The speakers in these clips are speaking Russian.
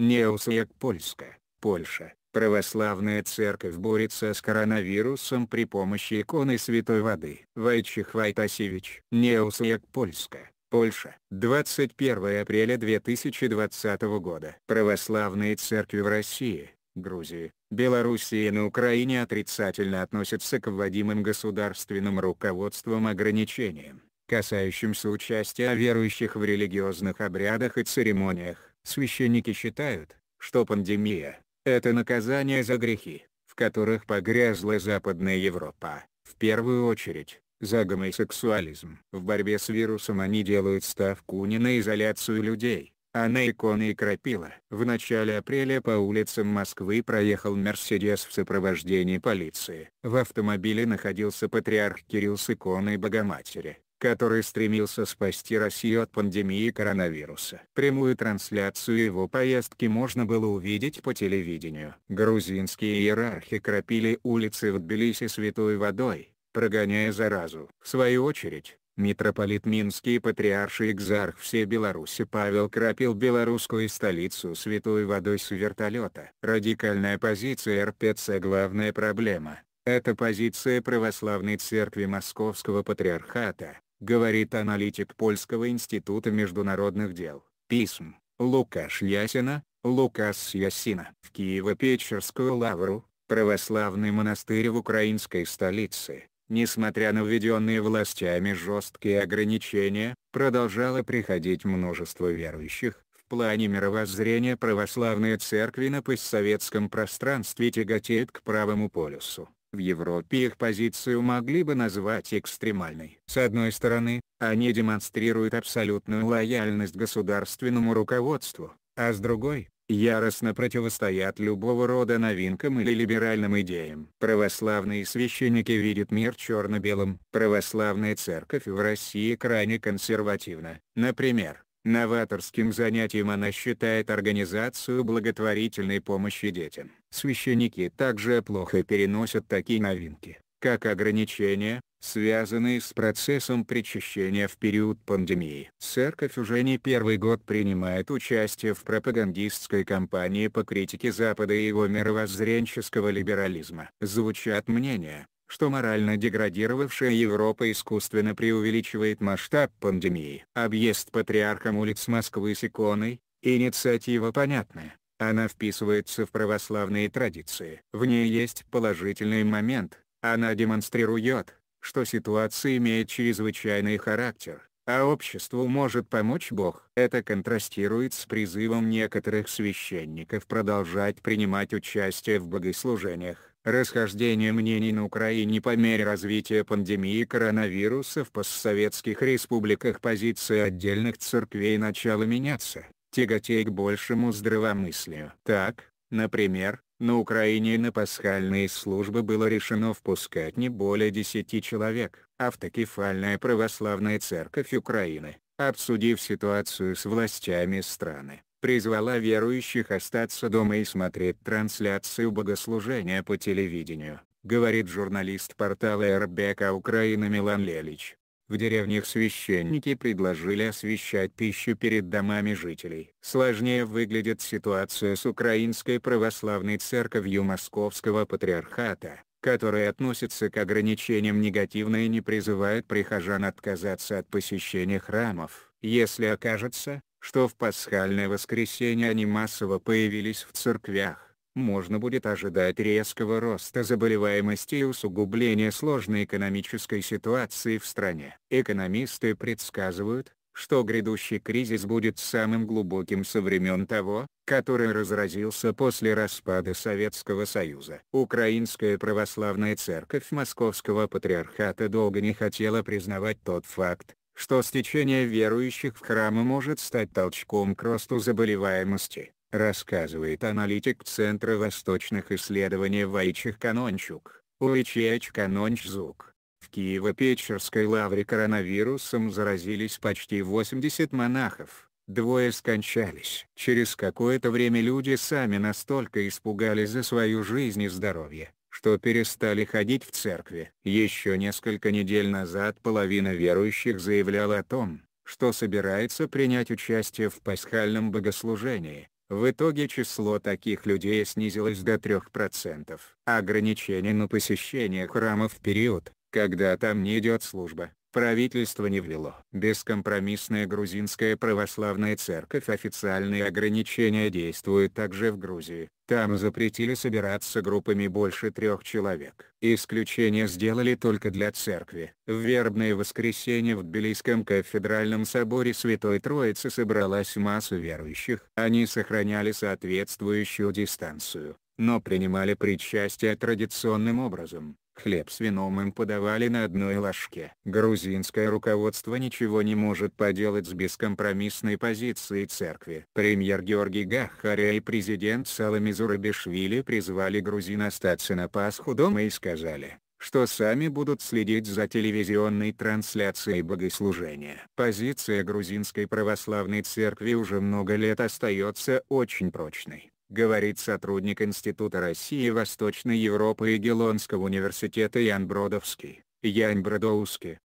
Неусек Польска, Польша, православная церковь борется с коронавирусом при помощи иконы святой воды. Вайчих Вайтасевич, Неусек Польска, Польша, 21 апреля 2020 года. Православные церкви в России, Грузии, Белоруссии и на Украине отрицательно относятся к вводимым государственным руководством ограничениям, касающимся участия верующих в религиозных обрядах и церемониях Священники считают, что пандемия – это наказание за грехи, в которых погрязла Западная Европа, в первую очередь, за гомосексуализм. В борьбе с вирусом они делают ставку не на изоляцию людей, а на иконы и крапила. В начале апреля по улицам Москвы проехал «Мерседес» в сопровождении полиции. В автомобиле находился патриарх Кирилл с иконой Богоматери который стремился спасти Россию от пандемии коронавируса. Прямую трансляцию его поездки можно было увидеть по телевидению. Грузинские иерархи кропили улицы в Тбилиси святой водой, прогоняя заразу. В свою очередь, митрополит Минский патриарший экзарх всей Беларуси Павел крапил белорусскую столицу святой водой с вертолета. Радикальная позиция РПЦ – главная проблема. Это позиция Православной Церкви Московского Патриархата, говорит аналитик Польского института международных дел. Писм, Лукаш Ясина, Лукас Ясина. В Киево-Печерскую лавру, православный монастырь в украинской столице, несмотря на введенные властями жесткие ограничения, продолжало приходить множество верующих, в плане мировоззрения православные церкви на постсоветском пространстве тяготеют к правому полюсу. В Европе их позицию могли бы назвать экстремальной. С одной стороны, они демонстрируют абсолютную лояльность государственному руководству, а с другой, яростно противостоят любого рода новинкам или либеральным идеям. Православные священники видят мир черно-белым. Православная церковь в России крайне консервативна. Например, новаторским занятием она считает организацию благотворительной помощи детям. Священники также плохо переносят такие новинки, как ограничения, связанные с процессом причащения в период пандемии. Церковь уже не первый год принимает участие в пропагандистской кампании по критике Запада и его мировоззренческого либерализма. Звучат мнения, что морально деградировавшая Европа искусственно преувеличивает масштаб пандемии. Объезд патриархом улиц Москвы с иконой, инициатива понятная, она вписывается в православные традиции. В ней есть положительный момент, она демонстрирует, что ситуация имеет чрезвычайный характер, а обществу может помочь Бог. Это контрастирует с призывом некоторых священников продолжать принимать участие в богослужениях. Расхождение мнений на Украине по мере развития пандемии коронавируса в постсоветских республиках позиции отдельных церквей начала меняться тяготей к большему здравомыслию. Так, например, на Украине на пасхальные службы было решено впускать не более 10 человек. Автокефальная православная церковь Украины, обсудив ситуацию с властями страны, призвала верующих остаться дома и смотреть трансляцию богослужения по телевидению, говорит журналист портала РБК Украина Милан Лелич. В деревнях священники предложили освещать пищу перед домами жителей. Сложнее выглядит ситуация с Украинской православной церковью Московского патриархата, которая относится к ограничениям негативно и не призывает прихожан отказаться от посещения храмов. Если окажется, что в пасхальное воскресенье они массово появились в церквях, можно будет ожидать резкого роста заболеваемости и усугубления сложной экономической ситуации в стране. Экономисты предсказывают, что грядущий кризис будет самым глубоким со времен того, который разразился после распада Советского Союза. Украинская православная церковь Московского патриархата долго не хотела признавать тот факт, что стечение верующих в храмы может стать толчком к росту заболеваемости рассказывает аналитик Центра восточных исследований Вайчих Канончук, Уичеч Канончзук. В Киево-Печерской лавре коронавирусом заразились почти 80 монахов, двое скончались. Через какое-то время люди сами настолько испугались за свою жизнь и здоровье, что перестали ходить в церкви. Еще несколько недель назад половина верующих заявляла о том, что собирается принять участие в пасхальном богослужении, в итоге число таких людей снизилось до 3%. Ограничение на посещение храма в период, когда там не идет служба, правительство не ввело. Бескомпромиссная грузинская православная церковь официальные ограничения действуют также в Грузии, там запретили собираться группами больше трех человек. Исключение сделали только для церкви. В вербное воскресенье в Тбилисском кафедральном соборе Святой Троицы собралась масса верующих. Они сохраняли соответствующую дистанцию, но принимали причастие традиционным образом. Хлеб с вином им подавали на одной ложке. Грузинское руководство ничего не может поделать с бескомпромиссной позицией церкви. Премьер Георгий Гахаря и президент Салами Зурабишвили призвали грузин остаться на Пасху дома и сказали, что сами будут следить за телевизионной трансляцией богослужения. Позиция грузинской православной церкви уже много лет остается очень прочной говорит сотрудник Института России и Восточной Европы и Гелонского университета Ян Бродовский, Ян Бродовский.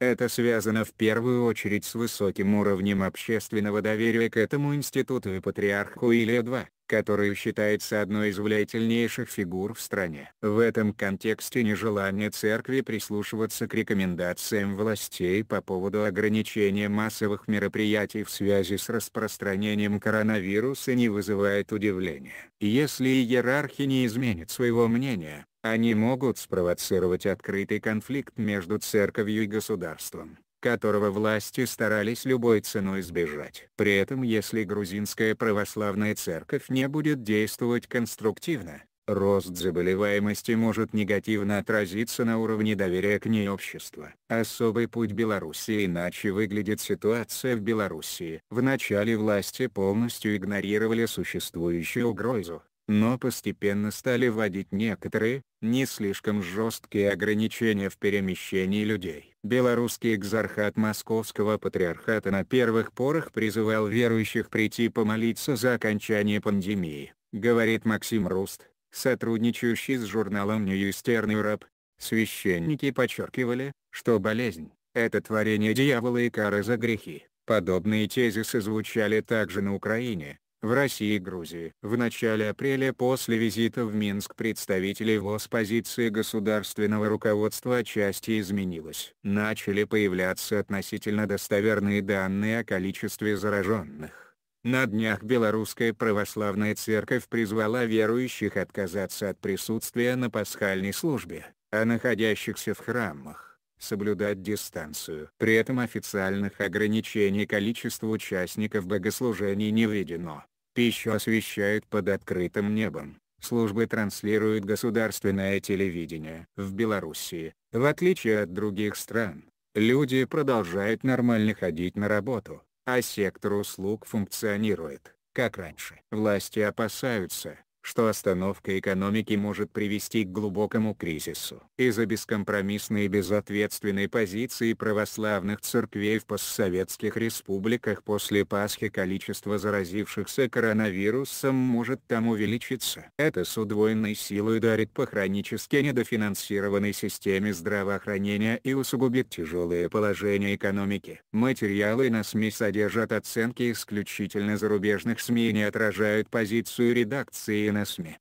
Это связано в первую очередь с высоким уровнем общественного доверия к этому институту и патриарху Илия-2, которую считается одной из влиятельнейших фигур в стране. В этом контексте нежелание церкви прислушиваться к рекомендациям властей по поводу ограничения массовых мероприятий в связи с распространением коронавируса не вызывает удивления. Если иерархи не изменят своего мнения, они могут спровоцировать открытый конфликт между церковью и государством которого власти старались любой ценой избежать. При этом если грузинская православная церковь не будет действовать конструктивно, Рост заболеваемости может негативно отразиться на уровне доверия к ней общества. Особый путь Беларуси иначе выглядит ситуация в Беларуси. В начале власти полностью игнорировали существующую угрозу, но постепенно стали вводить некоторые, не слишком жесткие ограничения в перемещении людей. Белорусский экзархат Московского патриархата на первых порах призывал верующих прийти помолиться за окончание пандемии, говорит Максим Руст, сотрудничающий с журналом New Eastern Europe. Священники подчеркивали, что болезнь – это творение дьявола и кара за грехи. Подобные тезисы звучали также на Украине, в России и Грузии. В начале апреля после визита в Минск представителей ВОЗ позиции государственного руководства отчасти изменилась. Начали появляться относительно достоверные данные о количестве зараженных. На днях Белорусская Православная Церковь призвала верующих отказаться от присутствия на пасхальной службе, а находящихся в храмах, соблюдать дистанцию. При этом официальных ограничений количества участников богослужений не введено пищу освещают под открытым небом, службы транслируют государственное телевидение. В Белоруссии, в отличие от других стран, люди продолжают нормально ходить на работу, а сектор услуг функционирует, как раньше. Власти опасаются, что остановка экономики может привести к глубокому кризису. Из-за бескомпромиссной и безответственной позиции православных церквей в постсоветских республиках после Пасхи количество заразившихся коронавирусом может там увеличиться. Это с удвоенной силой ударит по хронически недофинансированной системе здравоохранения и усугубит тяжелое положение экономики. Материалы на СМИ содержат оценки исключительно зарубежных СМИ и не отражают позицию редакции Кристины СМИ.